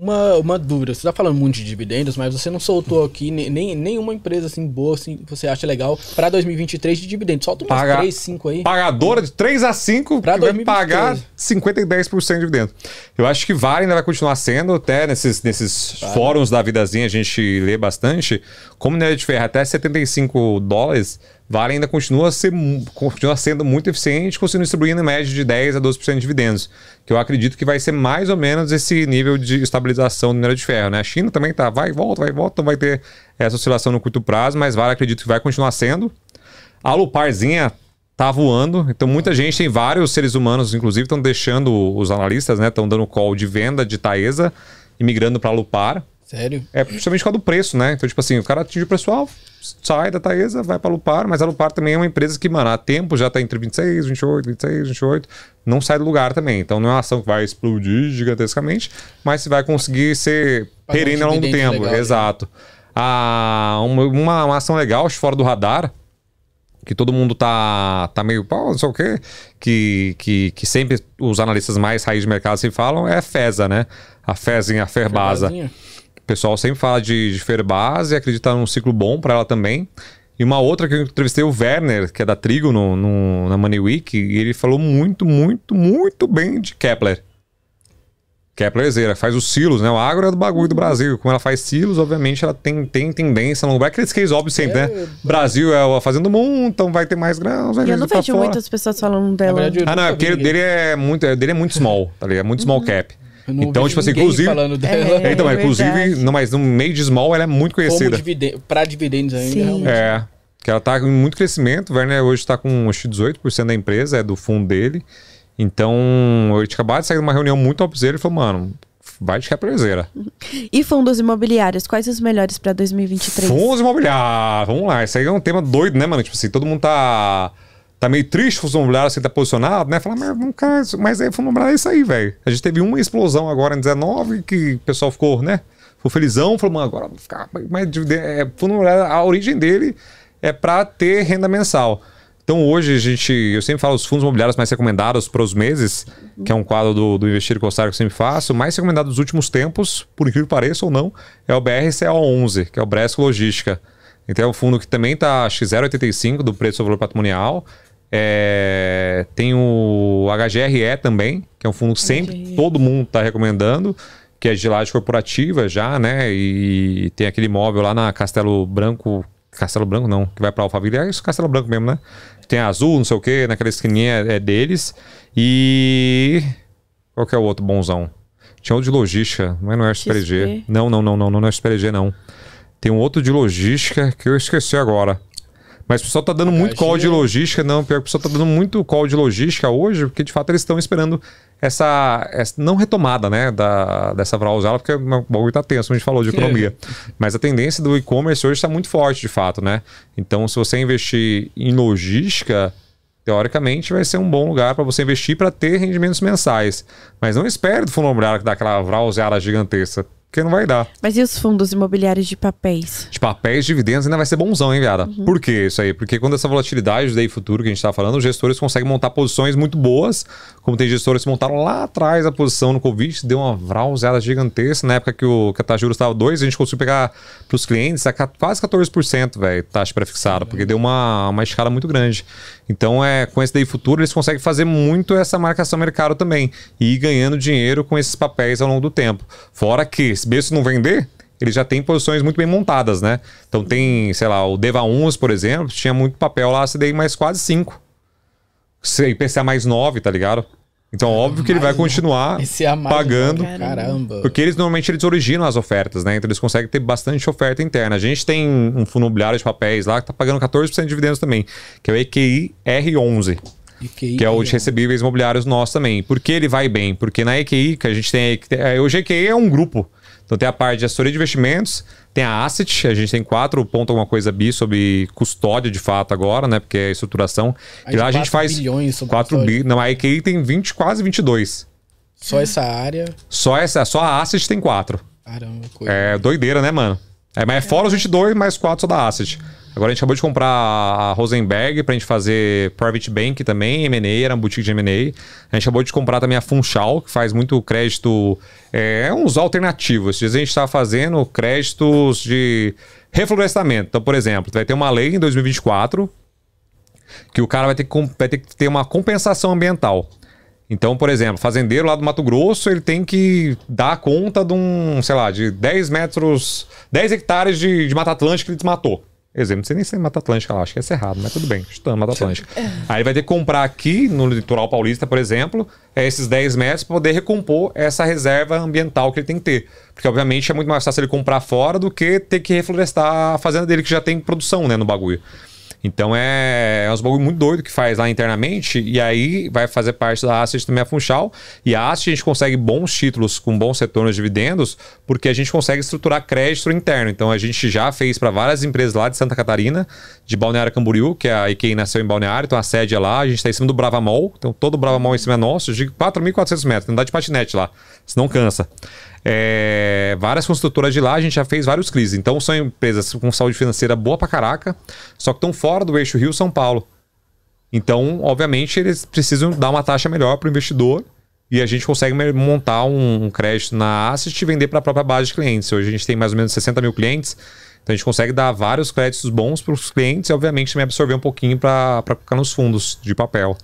uma, uma dura. Você tá falando muito de dividendos, mas você não soltou aqui nem, nenhuma empresa assim boa assim, que você acha legal para 2023 de dividendos. Solta umas Paga, 3, 5 aí. Pagadora de 3 a 5 pra pagar 50 e 10% de dividendo. Eu acho que Vale ainda vai continuar sendo, até nesses, nesses claro. fóruns da vidazinha a gente lê bastante. Como o de ferro até 75 dólares Vale ainda continua, ser, continua sendo muito eficiente, continua distribuindo em média de 10% a 12% de dividendos, que eu acredito que vai ser mais ou menos esse nível de estabilização do minério de ferro. Né? A China também tá, vai e volta, vai e volta, então vai ter essa oscilação no curto prazo, mas vale, acredito que vai continuar sendo. A Luparzinha tá voando, então muita gente, tem vários seres humanos, inclusive, estão deixando os analistas, né? Estão dando call de venda de Taesa e migrando para Lupar. Sério? É principalmente por causa do preço, né? Então, tipo assim, o cara atingiu o pessoal, sai da Taesa, vai para Lupar, mas a Lupar também é uma empresa que, mano, há tempo já está entre 26, 28, 26, 28, não sai do lugar também. Então não é uma ação que vai explodir gigantescamente, mas vai conseguir ser perene ao longo do tempo. Legal, Exato. Né? Ah, uma, uma, uma ação legal, fora do radar, que todo mundo tá, tá meio pau, não sei o quê, que, que, que sempre os analistas mais raiz de mercado se falam, é a FESA, né? A FESA, a Ferbasa. Ferbazinha pessoal sempre fala de, de e acredita num ciclo bom para ela também. E uma outra que eu entrevistei o Werner, que é da Trigo no, no, na Money Week, e ele falou muito, muito, muito bem de Kepler. Kepler Zera, faz os silos, né? O agro é do bagulho do Brasil. Como ela faz silos, obviamente ela tem, tem tendência a longo prazo. Aqueles cases óbvios sempre, né? É, é. Brasil é a fazenda do mundo, então vai ter mais grãos. Vai eu não vejo muitas pessoas falando dela. Verdade, ah, não, é porque dele é muito, dele é muito small, tá ligado? É muito small uhum. cap então, tipo assim, inclusive. Falando dela. É, é então, é, inclusive, no, mas no meio de small ela é muito conhecida. Divide para dividendos ainda, Sim. realmente. É. Que ela tá com muito crescimento. O Werner né, hoje está com acho, 18% da empresa, é do fundo dele. Então, eu tinha acabado de sair de uma reunião muito opzeira e falou, mano, vai de represeira. E fundos imobiliários, quais os melhores para 2023? Fundos imobiliários, vamos lá. Isso aí é um tema doido, né, mano? Tipo assim, todo mundo tá tá meio triste o Fusombrar assim, tá posicionado, né? Falar, mas nunca mas aí Imobiliário é isso aí, velho. A gente teve uma explosão agora em 19 que o pessoal ficou, né? Ficou felizão, falou, mano, agora ficar. Mas é, Imobiliário, a origem dele é para ter renda mensal. Então hoje a gente, eu sempre falo os fundos imobiliários mais recomendados para os meses, que é um quadro do, do Investir e Costar que eu sempre faço, mais recomendado dos últimos tempos, por incrível que pareça ou não, é o BRCO11, que é o Bresco Logística. Então é um fundo que também está X0,85 do preço do valor patrimonial é, tem o HGRE também, que é um fundo que sempre HGRE. todo mundo está recomendando, que é de laje corporativa já, né? E tem aquele imóvel lá na Castelo Branco. Castelo Branco não, que vai para Alphaville. É isso, Castelo Branco mesmo, né? Tem azul, não sei o que, naquela esquininha é deles. E. Qual que é o outro bonzão? Tinha outro de logística, mas não é SPG. Não, não, não, não, não, não é SPG, não. Tem um outro de logística que eu esqueci agora. Mas o pessoal tá dando muito call de logística, não. Pior que o pessoal tá dando muito call de logística hoje, porque de fato eles estão esperando essa, essa, não retomada, né, da, dessa Vrauzela, porque é o bagulho tá tenso, a gente falou de é. economia. Mas a tendência do e-commerce hoje está muito forte, de fato, né? Então, se você investir em logística, teoricamente vai ser um bom lugar para você investir para ter rendimentos mensais. Mas não espere do fundo imobiliário que dá aquela Vrauzela gigantesca. Porque não vai dar. Mas e os fundos imobiliários de papéis? De papéis, dividendos, ainda vai ser bonzão, hein, viada? Uhum. Por que isso aí? Porque quando essa volatilidade do day futuro que a gente tá falando, os gestores conseguem montar posições muito boas, como tem gestores que montaram lá atrás a posição no Covid, deu uma vrauseada gigantesca. Na época que o que a taxa juros estava 2, a gente conseguiu pegar pros clientes a quase 14%, velho, taxa prefixada, porque deu uma, uma escala muito grande. Então, é, com esse day futuro, eles conseguem fazer muito essa marcação mercado também e ir ganhando dinheiro com esses papéis ao longo do tempo. Fora que, mas mesmo se não vender, ele já tem posições muito bem montadas, né? Então tem, sei lá, o Deva 11, por exemplo, tinha muito papel lá, CDI mais quase 5. IPCA mais 9, tá ligado? Então, óbvio que ele vai continuar pagando. Caramba. Porque eles normalmente eles originam as ofertas, né? Então eles conseguem ter bastante oferta interna. A gente tem um fundo imobiliário de papéis lá que tá pagando 14% de dividendos também, que é o EQI R11. EQI que é o de recebíveis imobiliários nossos também. Por que ele vai bem? Porque na EQI, que a gente tem. Hoje a EQI é, é um grupo. Então tem a parte de assessoria de investimentos, tem a asset, a gente tem quatro pontos alguma coisa bi sobre custódia de fato agora, né? Porque é estruturação. e lá a gente faz 4 bilhões sobre 4 bi. Não, a EQI tem 20, quase 22. Só hum. essa área? Só essa, só a asset tem quatro. Caramba, coisa. É doideira, né, mano? É, mas é fora os 22, mais 4 só da asset. Hum. Agora a gente acabou de comprar a Rosenberg pra gente fazer Private Bank também, M&A, era uma boutique de M&A. A gente acabou de comprar também a Funchal, que faz muito crédito, é, é uns alternativos. Esses dias a gente estava tá fazendo créditos de reflorestamento. Então, por exemplo, vai ter uma lei em 2024 que o cara vai ter que, vai ter, que ter uma compensação ambiental. Então, por exemplo, fazendeiro lá do Mato Grosso, ele tem que dar conta de um, sei lá, de 10 metros, 10 hectares de, de Mata Atlântica que ele desmatou. Exemplo, não sei nem se é Mata Atlântica lá, acho que é Cerrado, mas tudo bem, chutando Mata Atlântica. É. Aí vai ter que comprar aqui, no litoral paulista, por exemplo, é, esses 10 metros para poder recompor essa reserva ambiental que ele tem que ter. Porque, obviamente, é muito mais fácil ele comprar fora do que ter que reflorestar a fazenda dele, que já tem produção né, no bagulho. Então é, é uns bagulho muito doido que faz lá internamente e aí vai fazer parte da Asset também a Funchal. E a Asset a gente consegue bons títulos com bons retornos de dividendos porque a gente consegue estruturar crédito interno. Então a gente já fez para várias empresas lá de Santa Catarina, de Balneário Camboriú, que a IKEA nasceu em Balneário, então a sede é lá. A gente está em cima do Bravamol, então todo o Bravamol em cima é nosso, de 4.400 metros, não dá de patinete lá, senão cansa. É, várias construtoras de lá, a gente já fez vários CRIs. Então são empresas com saúde financeira boa pra caraca, só que estão fora do eixo Rio-São Paulo. Então, obviamente, eles precisam dar uma taxa melhor para o investidor e a gente consegue montar um, um crédito na Asset e vender para a própria base de clientes. Hoje a gente tem mais ou menos 60 mil clientes, então a gente consegue dar vários créditos bons para os clientes e, obviamente, também absorver um pouquinho para colocar nos fundos de papel.